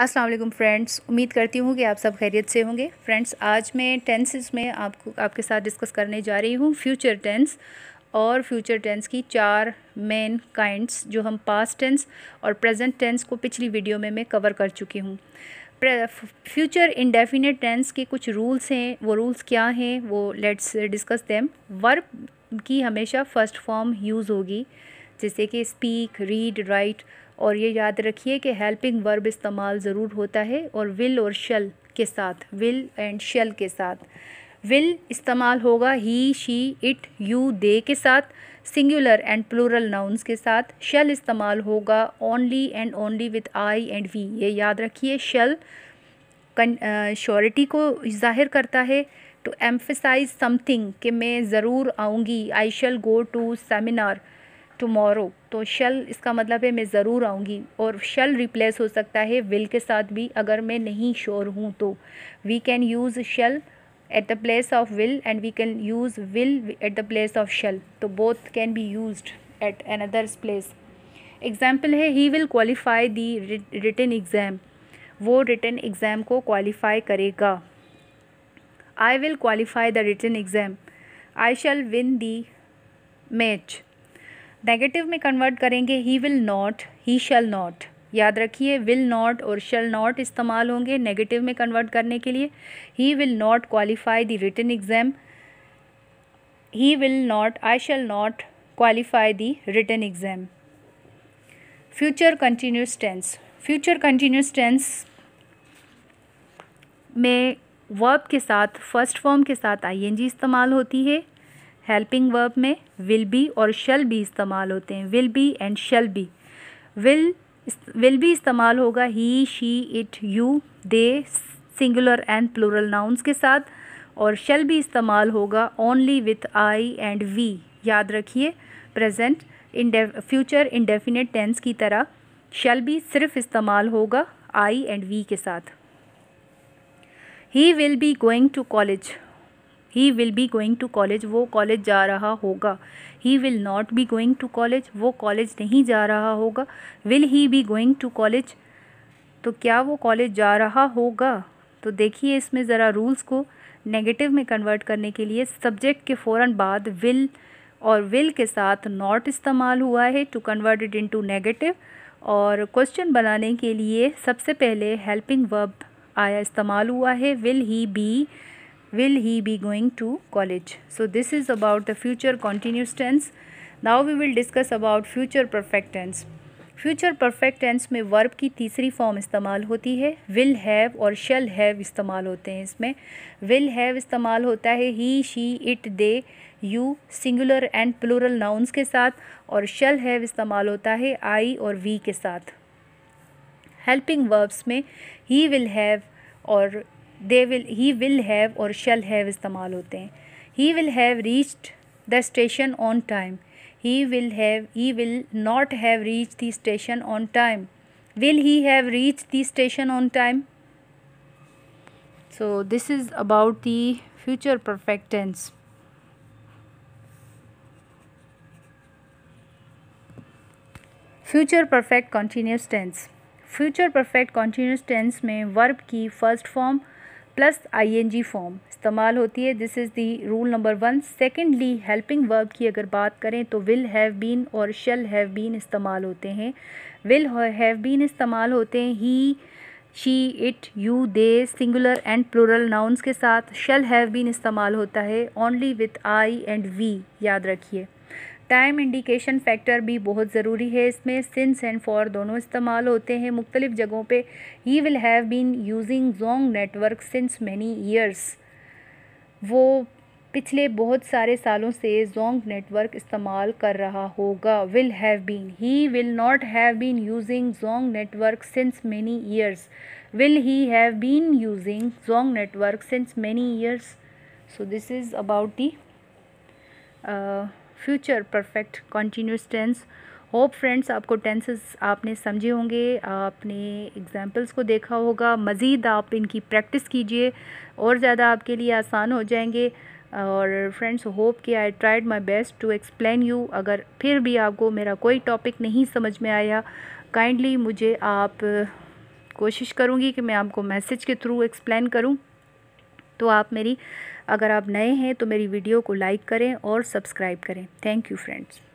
अस्सलाम वालेकुम फ्रेंड्स उम्मीद करती हूँ कि आप सब खैरियत से होंगे फ्रेंड्स आज मैं टेंसेस में आपको आपके साथ डिस्कस करने जा रही हूँ फ्यूचर टेंस और फ्यूचर टेंस की चार मेन काइंड्स जो हम पास्ट टेंस और प्रेजेंट टेंस को पिछली वीडियो में मैं कवर कर चुकी हूँ फ्यूचर इंडेफिनेट टेंस के कुछ रूल्स हैं वो रूल्स क्या हैं वो लेट्स डिस्कस दैम वर्ब की हमेशा फर्स्ट फॉर्म यूज़ होगी जैसे कि स्पीक रीड राइट और ये याद रखिए कि हेल्पिंग वर्ब इस्तेमाल ज़रूर होता है और विल और शल के साथ विल एंड शल के साथ विल इस्तेमाल होगा he she it you they के साथ सिंगुलर एंड प्लूरल नाउन्स के साथ शल इस्तेमाल होगा only and only with I and we ये याद रखिए शल श्योरिटी को जाहिर करता है टू एम्फिसाइज समथिंग कि मैं ज़रूर आऊँगी I shall go to seminar tomorrow तो शल इसका मतलब है मैं ज़रूर आऊँगी और शल रिप्लेस हो सकता है विल के साथ भी अगर मैं नहीं श्योर हूँ तो we can use shall at the place of will and we can use will at the place of shall तो both can be use at another's place example है he will qualify the return exam वो return exam को qualify करेगा I will qualify the return exam I shall win the match negative में convert करेंगे he will not he shall not याद रखिए will not और shall not इस्तेमाल होंगे नेगेटिव में कन्वर्ट करने के लिए he will not qualify the return exam he will not I shall not qualify the return exam future continuous tense future continuous tense में वर्ब के साथ फर्स्ट फॉर्म के साथ आईएनजी इस्तेमाल होती है हेल्पिंग वर्ब में विल बी और शल भी इस्तेमाल होते हैं will be and shall be will will भी इस्तेमाल होगा he she it you they singular and plural nouns के साथ और शल भी इस्तेमाल होगा only with I and we याद रखिए present in future indefinite tense की तरह शल भी सिर्फ इस्तेमाल होगा आई एंड वी के साथ he will be going to college he will be going to college वो कॉलेज जा रहा होगा he will not be going to college वो कॉलेज नहीं जा रहा होगा will he be going to college तो क्या वो कॉलेज जा रहा होगा तो देखिए इसमें ज़रा रूल्स को नेगेटिव में कन्वर्ट करने के लिए सब्जेक्ट के फ़ौर बाद विल और विल के साथ नॉट इस्तेमाल हुआ है to convert it to negative और क्वेश्चन बनाने के लिए सबसे पहले हेल्पिंग वर्ब आया इस्तेमाल हुआ है will he be will he be going to college so this is about the future continuous tense now we will discuss about future perfect tense future perfect tense में वर्ब की तीसरी form इस्तेमाल होती है विल हैव और shall have इस्तेमाल होते हैं इसमें विल हैव इस्तेमाल होता है he she it they you singular and plural nouns के साथ और शल हैव इस्तेमाल होता है आई और वी के साथ हेल्पिंग वर्ब्स में ही विल हैव और they will he will have और शल हैव इस्तेमाल होते हैं he will have reached the station on time he will have he will not have reach the station on time will he have reach the station on time so this is about the future perfect future perfect continuous tense future perfect continuous tense में verb की first form plus ING form इस्तेमाल होती है this is the rule number one secondly helping verb की अगर बात करें तो विल हैव बीन और शेल हैव बीन इस्तेमाल होते हैं विल हैव बीन इस्तेमाल होते हैं he she it you they singular and plural nouns के साथ शेल हैव बीन इस्तेमाल होता है only with I and we याद रखिए टाइम इंडिकेशन फैक्टर भी बहुत ज़रूरी है इसमें सिंस एंड फॉर दोनों इस्तेमाल होते हैं मुख्तलिफ़ जगहों पर he will have been using Zong network since many years वो पिछले बहुत सारे सालों से जोंग नेटवर्क इस्तेमाल कर रहा होगा will have been he will not have been using Zong network since many years will he have been using Zong network since many years so this is about the uh, future perfect continuous tense hope friends आपको tenses आपने समझे होंगे आपने examples को देखा होगा मज़ीद आप इनकी प्रैक्टिस कीजिए और ज़्यादा आपके लिए आसान हो जाएंगे और फ्रेंड्स होप कि I tried my best to explain you अगर फिर भी आपको मेरा कोई टॉपिक नहीं समझ में आया काइंडली मुझे आप कोशिश करूँगी कि मैं आपको मैसेज के थ्रू एक्सप्लेन करूँ तो आप मेरी अगर आप नए हैं तो मेरी वीडियो को लाइक करें और सब्सक्राइब करें थैंक यू फ्रेंड्स